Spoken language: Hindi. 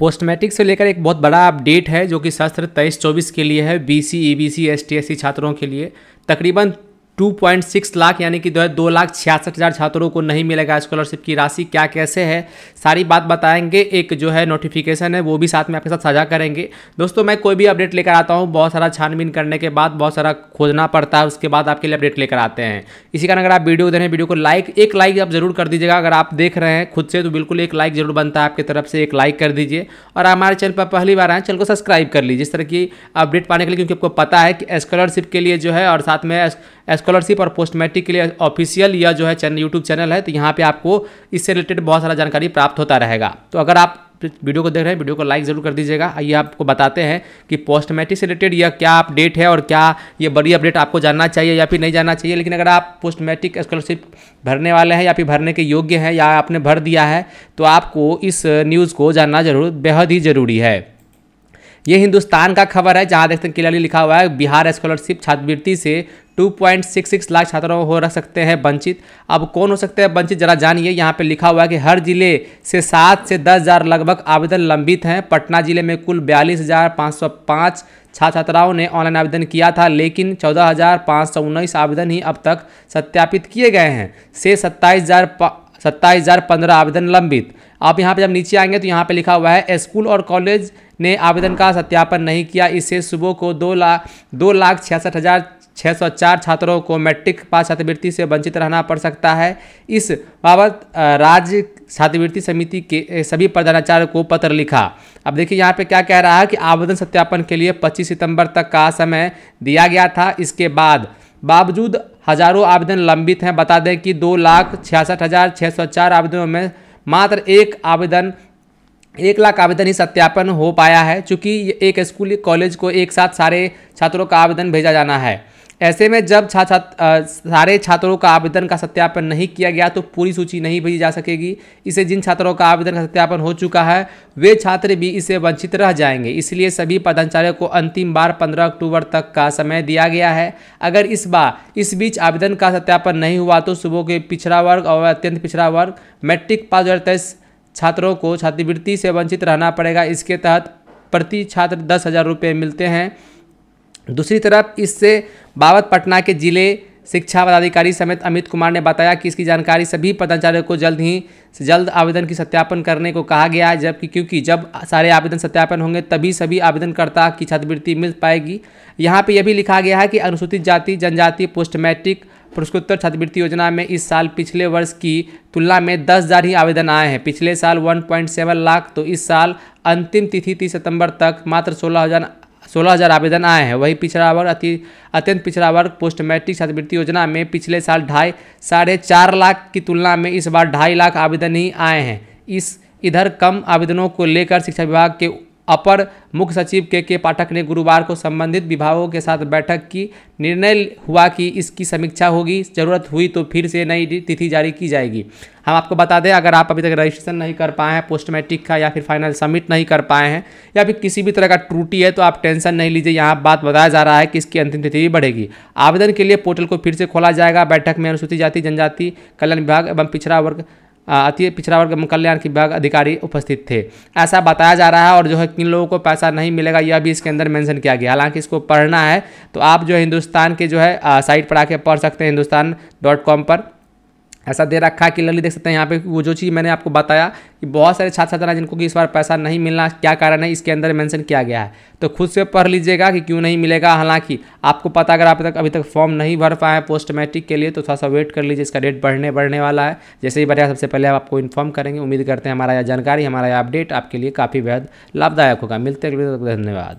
पोस्टमेटिक्स से लेकर एक बहुत बड़ा अपडेट है जो कि शस्त्र तेईस चौबीस के लिए है B C E B C S T S C छात्रों के लिए तकरीबन 2.6 लाख यानी कि जो है दो लाख छियासठ हज़ार छात्रों को नहीं मिलेगा स्कॉलरशिप की राशि क्या कैसे है सारी बात बताएंगे एक जो है नोटिफिकेशन है वो भी साथ में आपके साथ साझा करेंगे दोस्तों मैं कोई भी अपडेट लेकर आता हूँ बहुत सारा छानबीन करने के बाद बहुत सारा खोजना पड़ता है उसके बाद आपके लिए अपडेट लेकर आते हैं इसी कारण अगर आप वीडियो रहे हैं वीडियो को लाइक एक लाइक आप जरूर कर दीजिएगा अगर आप देख रहे हैं खुद से तो बिल्कुल एक लाइक जरूर बनता है आपकी तरफ से एक लाइक कर दीजिए और हमारे चैनल पर पहली बार आए चैनल को सब्सक्राइब कर लीजिए इस तरह की अपडेट पाने के लिए क्योंकि आपको पता है कि स्कॉलरशिप के लिए जो है और साथ में स्कॉलरशिप और पोस्ट मैट्रिक के लिए ऑफिशियल या जो है चैनल यूट्यूब चैनल है तो यहाँ पे आपको इससे रिलेटेड बहुत सारा जानकारी प्राप्त होता रहेगा तो अगर आप वीडियो को देख रहे हैं वीडियो को लाइक जरूर कर दीजिएगा आइए आपको बताते हैं कि पोस्ट मैट्रिक से रिलेटेड यह क्या अपडेट है और क्या ये बड़ी अपडेट आपको जानना चाहिए या फिर नहीं जानना चाहिए लेकिन अगर आप पोस्ट मैट्रिक स्कॉलरशिप भरने वाले हैं या फिर भरने के योग्य हैं या आपने भर दिया है तो आपको इस न्यूज़ को जानना जरूर बेहद ही ज़रूरी है ये हिंदुस्तान का खबर है जहाँ देखते हैं क्लियरली लिखा हुआ है बिहार स्कॉलरशिप छात्रवृत्ति से 2.66 लाख छात्रों हो रह सकते हैं वंचित अब कौन हो सकते हैं वंचित जरा जानिए यहाँ पे लिखा हुआ है कि हर जिले से सात से दस हज़ार लगभग आवेदन लंबित हैं पटना जिले में कुल बयालीस हज़ार पाँच सौ पाँच छात्र छात्राओं ने ऑनलाइन आवेदन किया था लेकिन चौदह हज़ार पाँच सौ उन्नीस आवेदन ही अब तक सत्यापित किए गए हैं से सत्ताईस हज़ार सत्ताईस हज़ार पंद्रह आवेदन लंबित आप यहाँ पर जब नीचे आएंगे तो यहाँ पर लिखा हुआ है स्कूल और कॉलेज ने आवेदन का सत्यापन नहीं किया इससे सुबह को दो लाख दो लाख छियासठ हज़ार 604 छात्रों को मैट्रिक पास छात्रवृत्ति से वंचित रहना पड़ सकता है इस बाबत राज्य छात्रवृत्ति समिति के सभी प्रधानाचार्य को पत्र लिखा अब देखिए यहाँ पे क्या कह रहा है कि आवेदन सत्यापन के लिए 25 सितंबर तक का समय दिया गया था इसके बाद बावजूद हजारों आवेदन लंबित हैं बता दें कि दो लाख छियासठ हज़ार छः सौ चार आवेदनों में मात्र एक आवेदन एक लाख आवेदन ही सत्यापन हो पाया है चूँकि एक स्कूल कॉलेज को एक साथ सारे छात्रों का आवेदन भेजा जाना है ऐसे में जब छा छात्र सारे छात्रों का आवेदन का सत्यापन नहीं किया गया तो पूरी सूची नहीं भेजी जा सकेगी इसे जिन छात्रों का आवेदन का सत्यापन हो चुका है वे छात्र भी इसे वंचित रह जाएंगे इसलिए सभी पदाचार्यों को अंतिम बार 15 अक्टूबर तक का समय दिया गया है अगर इस बार इस बीच आवेदन का सत्यापन नहीं हुआ तो सुबह के पिछड़ा वर्ग और अत्यंत पिछड़ा वर्ग मैट्रिक पाँच हज़ार छात्रों को छात्रवृत्ति से वंचित रहना पड़ेगा इसके तहत प्रति छात्र दस हज़ार रुपये मिलते हैं दूसरी तरफ इससे बाबत पटना के जिले शिक्षा पदाधिकारी समेत अमित कुमार ने बताया कि इसकी जानकारी सभी पदाचार्यों को जल्द ही से जल्द आवेदन की सत्यापन करने को कहा गया है जबकि क्योंकि जब सारे आवेदन सत्यापन होंगे तभी सभी आवेदनकर्ता की छात्रवृत्ति मिल पाएगी यहाँ पर यह भी लिखा गया है कि अनुसूचित जाति जनजाति पोस्ट मैट्रिक पुरस्कोत्तर छात्रवृत्ति योजना में इस साल पिछले वर्ष की तुलना में दस हज़ार ही आवेदन आए हैं पिछले साल वन लाख तो इस साल अंतिम तिथि तीस सितंबर तक मात्र सोलह हज़ार सोलह हज़ार आवेदन आए हैं वहीं पिछड़ा वर्ग अति अत्यंत पिछड़ा वर्ग पोस्ट मैट्रिक छात्रवृत्ति योजना में पिछले साल ढाई साढ़े चार लाख की तुलना में इस बार ढाई लाख आवेदन ही आए हैं इस इधर कम आवेदनों को लेकर शिक्षा विभाग के अपर मुख्य सचिव के के पाठक ने गुरुवार को संबंधित विभागों के साथ बैठक की निर्णय हुआ कि इसकी समीक्षा होगी ज़रूरत हुई तो फिर से नई तिथि जारी की जाएगी हम आपको बता दें अगर आप अभी तक रजिस्ट्रेशन नहीं कर पाए हैं पोस्ट मैट्रिक का या फिर फाइनल सबमिट नहीं कर पाए हैं या फिर किसी भी तरह का त्रुटि है तो आप टेंशन नहीं लीजिए यहाँ बात बताया जा रहा है कि इसकी अंतिम तिथि भी बढ़ेगी आवेदन के लिए पोर्टल को फिर से खोला जाएगा बैठक में अनुसूचित जाति जनजाति कल्याण विभाग एवं पिछड़ा वर्ग अति पिछड़ा वर्ग कल्याण विभाग अधिकारी उपस्थित थे ऐसा बताया जा रहा है और जो है किन लोगों को पैसा नहीं मिलेगा यह भी इसके अंदर मेंशन किया गया हालांकि इसको पढ़ना है तो आप जो है हिंदुस्तान के जो है साइट पर आके पढ़ सकते हैं हिंदुस्तान डॉट कॉम पर ऐसा दे रखा है क्लियरली देख सकते हैं यहाँ पे वो जो चीज़ मैंने आपको बताया कि बहुत सारे छात्र छात्रा जिनको कि इस बार पैसा नहीं मिलना क्या कारण है इसके अंदर मेंशन किया गया है तो खुद से पढ़ लीजिएगा कि क्यों नहीं मिलेगा हालांकि आपको पता अगर आप तक अभी तक फॉर्म नहीं भर पाए हैं पोस्ट मैट्रिक के लिए तो थोड़ा सा वेट कर लीजिए इसका डेट बढ़ने बढ़ने वाला है जैसे ही बढ़िया सबसे पहले आपको इन्फॉर्म करेंगे उम्मीद करते हैं हमारा यह जानकारी हमारा यह अपडेट आपके लिए काफ़ी बेहद लाभदायक होगा मिलते धन्यवाद